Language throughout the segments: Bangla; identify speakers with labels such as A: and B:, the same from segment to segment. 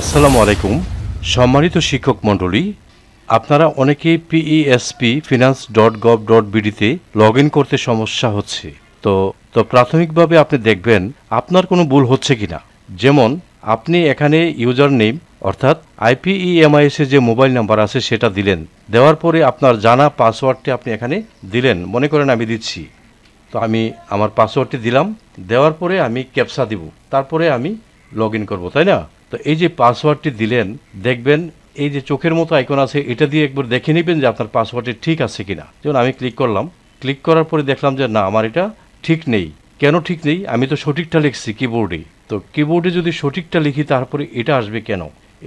A: আসসালামু আলাইকুম সম্মানিত শিক্ষক মণ্ডলী আপনারা অনেকেই PESP finance dot gov dot বিডিতে লগ ইন করতে সমস্যা হচ্ছে তো তো প্রাথমিকভাবে আপনি দেখবেন আপনার কোনো ভুল হচ্ছে কি না যেমন আপনি এখানে ইউজার নেম অর্থাৎ e এ যে মোবাইল নাম্বার আছে সেটা দিলেন দেওয়ার পরে আপনার জানা পাসওয়ার্ডটি আপনি এখানে দিলেন মনে করেন আমি দিচ্ছি তো আমি আমার পাসওয়ার্ডটি দিলাম দেওয়ার পরে আমি ক্যাপসা দিব তারপরে আমি লগ ইন করবো তাই না তো এই যে পাসওয়ার্ডটি দিলেন দেখবেন এই যে চোখের মতো আইকন আছে এটা দিয়ে একবার দেখে নেবেন যে আপনার পাসওয়ার্ডটি ঠিক আছে কিনা যেমন আমি ক্লিক করলাম ক্লিক করার পরে দেখলাম যে না আমার এটা ঠিক নেই কেন ঠিক নেই আমি তো সঠিকটা লিখছি কিবোর্ডে তো কিবোর্ডে যদি সঠিকটা লিখি তারপরে এটা আসবে কেন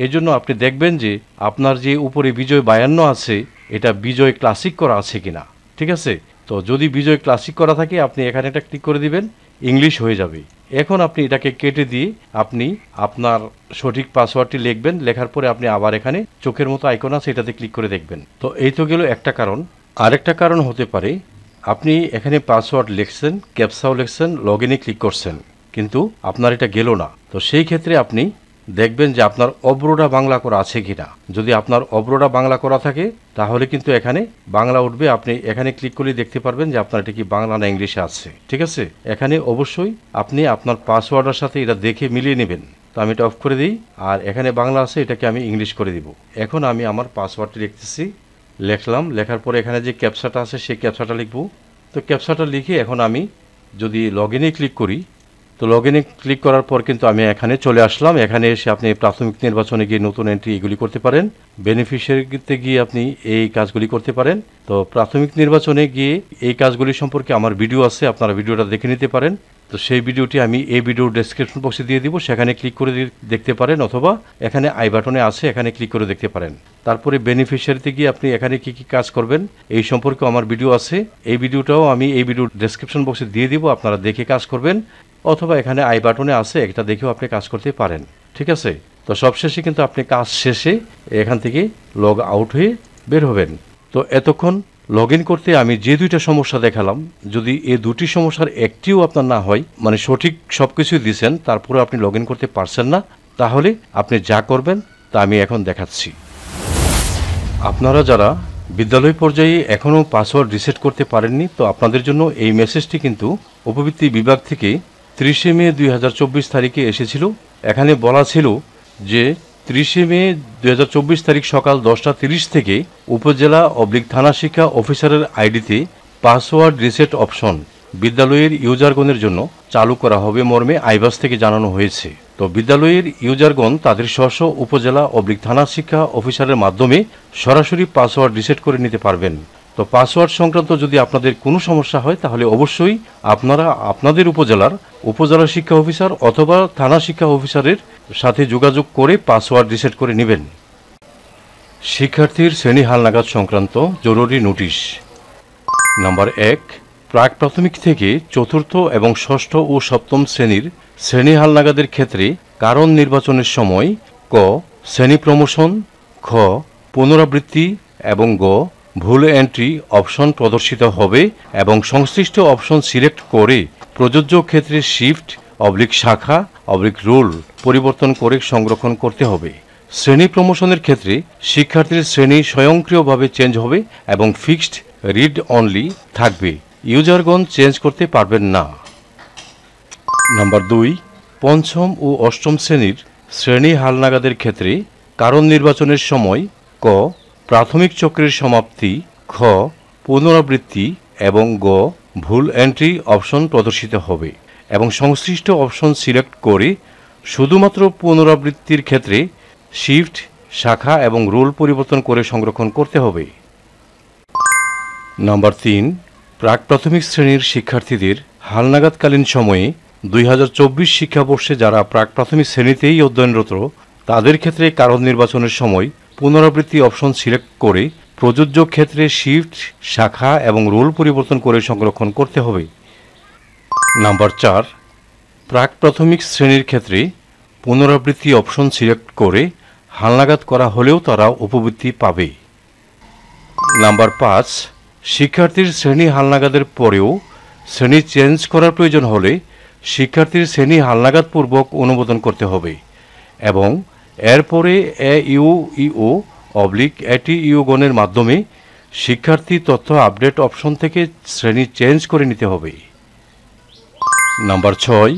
A: এজন্য আপনি দেখবেন যে আপনার যে উপরে বিজয় বায়ান্ন আছে এটা বিজয় ক্লাসিক করা আছে কিনা ঠিক আছে তো যদি বিজয় ক্লাসিক করা থাকে আপনি এখানে এটা ক্লিক করে দিবেন ইংলিশ হয়ে যাবে এখন আপনি এটাকে কেটে দিয়ে আপনি আপনার সঠিক পাসওয়ার্ডটি লিখবেন লেখার পরে আপনি আবার এখানে চোখের মতো আইকন আছে এটাতে ক্লিক করে দেখবেন তো এই তো গেল একটা কারণ আরেকটা কারণ হতে পারে আপনি এখানে পাসওয়ার্ড লিখছেন ক্যাপসাও লিখছেন লগ ক্লিক করছেন কিন্তু আপনার এটা গেল না তো সেই ক্ষেত্রে আপনি দেখবেন যে আপনার অব্রোডা বাংলা করা আছে কিনা যদি আপনার অব্রোডা বাংলা করা থাকে তাহলে কিন্তু এখানে বাংলা উঠবে আপনি এখানে ক্লিক করলে দেখতে পারবেন যে আপনার এটা কি বাংলা না ইংলিশে আছে ঠিক আছে এখানে অবশ্যই আপনি আপনার পাসওয়ার্ডের সাথে এটা দেখে মিলিয়ে নেবেন তো আমি এটা অফ করে দিই আর এখানে বাংলা আছে এটাকে আমি ইংলিশ করে দিব এখন আমি আমার পাসওয়ার্ডটি লিখতেছি লেখলাম লেখার পরে এখানে যে ক্যাপসাটা আছে সেই ক্যাপসাটা লিখব তো ক্যাপসাটা লিখে এখন আমি যদি লগ ইনে ক্লিক করি তো লগ ইনে ক্লিক করার পর কিন্তু আমি এখানে চলে আসলাম এখানে এসে আপনি প্রাথমিক নির্বাচনে গিয়ে নতুন এন্ট্রি এগুলি করতে পারেন বেনিফিশিয়ারিতে গিয়ে আপনি এই কাজগুলি করতে পারেন তো প্রাথমিক নির্বাচনে গিয়ে এই কাজগুলি সম্পর্কে আমার ভিডিও আছে আপনারা ভিডিওটা দেখে নিতে পারেন তো সেই ভিডিওটি আমি এই ভিডিওর ডেসক্রিপশন বক্সে দিয়ে দিব সেখানে ক্লিক করে দেখতে পারেন অথবা এখানে আই বাটনে আছে এখানে ক্লিক করে দেখতে পারেন তারপরে বেনিফিশিয়ারিতে গিয়ে আপনি এখানে কি কি কাজ করবেন এই সম্পর্কে আমার ভিডিও আছে এই ভিডিওটাও আমি এই ভিডিওর ডেসক্রিপশন বক্সে দিয়ে দিব আপনারা দেখে কাজ করবেন অথবা এখানে আই বাটনে আছে এটা দেখেও আপনি কাজ করতে পারেন ঠিক আছে তো সবশেষে কিন্তু আপনি কাজ শেষে এখান থেকে লগ আউট হয়ে বের হবেন তো এতক্ষণ লগ করতে আমি যে দুইটা সমস্যা দেখালাম যদি এ দুটি সমস্যার একটিও আপনার না হয় মানে সঠিক সব কিছুই দিচ্ছেন তারপরে আপনি লগ করতে পারছেন না তাহলে আপনি যা করবেন তা আমি এখন দেখাচ্ছি আপনারা যারা বিদ্যালয় পর্যায়ে এখনও পাসওয়ার্ড রিসেট করতে পারেননি তো আপনাদের জন্য এই মেসেজটি কিন্তু উপবৃত্তি বিভাগ থেকে ত্রিশে মে দুই তারিখে এসেছিল এখানে বলা ছিল যে ত্রিশে মে দুই তারিখ সকাল দশটা তিরিশ থেকে উপজেলা অবলিক থানা শিক্ষা অফিসারের আইডিতে পাসওয়ার্ড রিসেট অপশন বিদ্যালয়ের ইউজারগণের জন্য চালু করা হবে মর্মে আইবাস থেকে জানানো হয়েছে তো বিদ্যালয়ের ইউজারগণ তাদের স্বস্ব উপজেলা অবলিক থানা শিক্ষা অফিসারের মাধ্যমে সরাসরি পাসওয়ার্ড রিসেট করে নিতে পারবেন তো পাসওয়ার্ড সংক্রান্ত যদি আপনাদের কোনো সমস্যা হয় তাহলে অবশ্যই আপনারা আপনাদের উপজেলার উপজেলা শিক্ষা অফিসার অথবা থানা শিক্ষা অফিসারের সাথে যোগাযোগ করে পাসওয়ার্ড রিসেট করে নেবেন শিক্ষার্থীর শ্রেণী হালনাগাদ সংক্রান্ত জরুরি নোটিশ নাম্বার এক প্রাক প্রাথমিক থেকে চতুর্থ এবং ষষ্ঠ ও সপ্তম শ্রেণীর শ্রেণী হালনাগাদের ক্ষেত্রে কারণ নির্বাচনের সময় ক শ্রেণী প্রমোশন খ পুনরাবৃত্তি এবং গ ভুল এন্ট্রি অপশন প্রদর্শিত হবে এবং সংশ্লিষ্ট অপশন সিলেক্ট করে প্রযোজ্য ক্ষেত্রে শিফট অবলিক শাখা অবলিক রোল পরিবর্তন করে সংরক্ষণ করতে হবে শ্রেণী প্রমোশনের ক্ষেত্রে শিক্ষার্থীর শ্রেণী স্বয়ংক্রিয়ভাবে চেঞ্জ হবে এবং ফিক্সড রিড অনলি থাকবে ইউজারগণ চেঞ্জ করতে পারবেন না নাম্বার দুই পঞ্চম ও অষ্টম শ্রেণীর শ্রেণী হালনাগাদের ক্ষেত্রে কারণ নির্বাচনের সময় ক প্রাথমিক চক্রের সমাপ্তি খ পুনরাবৃত্তি এবং গ ভুল এন্ট্রি অপশন প্রদর্শিত হবে এবং সংশ্লিষ্ট অপশন সিলেক্ট করে শুধুমাত্র পুনরাবৃত্তির ক্ষেত্রে শিফট শাখা এবং রোল পরিবর্তন করে সংরক্ষণ করতে হবে নাম্বার তিন প্রাক প্রাথমিক শ্রেণীর শিক্ষার্থীদের হালনাগাদকালীন সময়ে দুই হাজার চব্বিশ শিক্ষাবর্ষে যারা প্রাক প্রাথমিক শ্রেণীতেই অধ্যয়নরত তাদের ক্ষেত্রে কারণ নির্বাচনের সময় পুনরাবৃত্তি অপশন সিলেক্ট করে প্রযোজ্য ক্ষেত্রে শিফট শাখা এবং রোল পরিবর্তন করে সংরক্ষণ করতে হবে নাম্বার চার প্রাক প্রাথমিক শ্রেণীর ক্ষেত্রে পুনরাবৃত্তি অপশন সিলেক্ট করে হালনাগাদ করা হলেও তারা উপবৃত্তি পাবে নাম্বার পাঁচ শিক্ষার্থীর শ্রেণী হালনাগাদের পরেও শ্রেণী চেঞ্জ করার প্রয়োজন হলে শিক্ষার্থীর শ্রেণী হালনাগাদ পূর্বক অনুমোদন করতে হবে এবং এরপরে এ ইউ ইও অবলিক এটি ইউগণের মাধ্যমে শিক্ষার্থী তথ্য আপডেট অপশন থেকে শ্রেণী চেঞ্জ করে নিতে হবে নাম্বার ছয়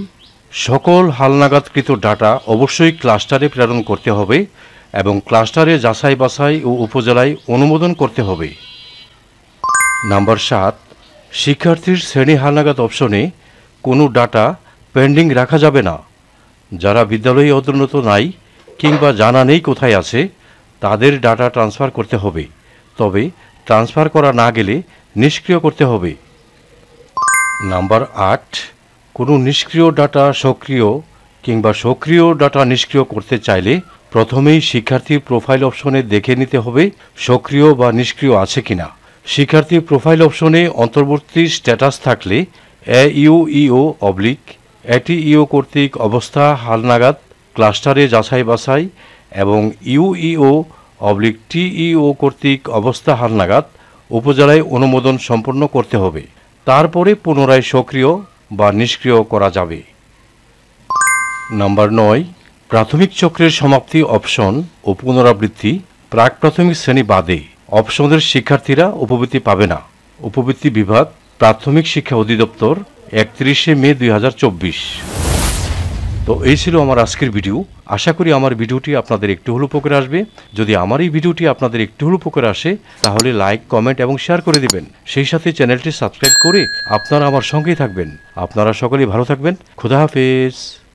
A: সকল হালনাগাদকৃত ডাটা অবশ্যই ক্লাস্টারে প্রেরণ করতে হবে এবং ক্লাস্টারে যাচাই বাছাই ও উপজেলায় অনুমোদন করতে হবে নাম্বার সাত শিক্ষার্থীর শ্রেণী হালনাগাদ অপশনে কোনো ডাটা পেন্ডিং রাখা যাবে না যারা বিদ্যালয়ে অন্তর্নত নাই কিংবা জানা নেই কোথায় আছে তাদের ডাটা ট্রান্সফার করতে হবে তবে ট্রান্সফার করা না গেলে নিষ্ক্রিয় করতে হবে নাম্বার আট কোনো নিষ্ক্রিয় ডাটা সক্রিয় কিংবা সক্রিয় ডাটা নিষ্ক্রিয় করতে চাইলে প্রথমেই শিক্ষার্থী প্রোফাইল অপশনে দেখে নিতে হবে সক্রিয় বা নিষ্ক্রিয় আছে কি না শিক্ষার্থী প্রোফাইল অপশনে অন্তর্বর্তী স্ট্যাটাস থাকলে এ ইউ ইও অবলিক এটি ইও কর্তৃক অবস্থা হালনাগাদ ক্লাস্টারে যাচাই বাছাই এবং ইউইও অবলিক টিইও কর্তৃক অবস্থা হালনাগাদ উপজেলায় অনুমোদন সম্পন্ন করতে হবে তারপরে পুনরায় সক্রিয় বা নিষ্ক্রিয় করা যাবে নম্বর নয় প্রাথমিক চক্রের সমাপ্তি অপশন ও পুনরাবৃত্তি প্রাক প্রাথমিক শ্রেণী বাদে অপশনের শিক্ষার্থীরা উপবৃত্তি পাবে না উপবৃত্তি বিভাগ প্রাথমিক শিক্ষা অধিদপ্তর একত্রিশে মে দুই তো এই ছিল আমার আজকের ভিডিও আশা করি আমার ভিডিওটি আপনাদের একটু হলো উপকার আসবে যদি আমার এই ভিডিওটি আপনাদের একটু হলো উপকার আসে তাহলে লাইক কমেন্ট এবং শেয়ার করে দিবেন সেই সাথে চ্যানেলটি সাবস্ক্রাইব করে আপনারা আমার সঙ্গেই থাকবেন আপনারা সকলেই ভালো থাকবেন খুদা হাফেজ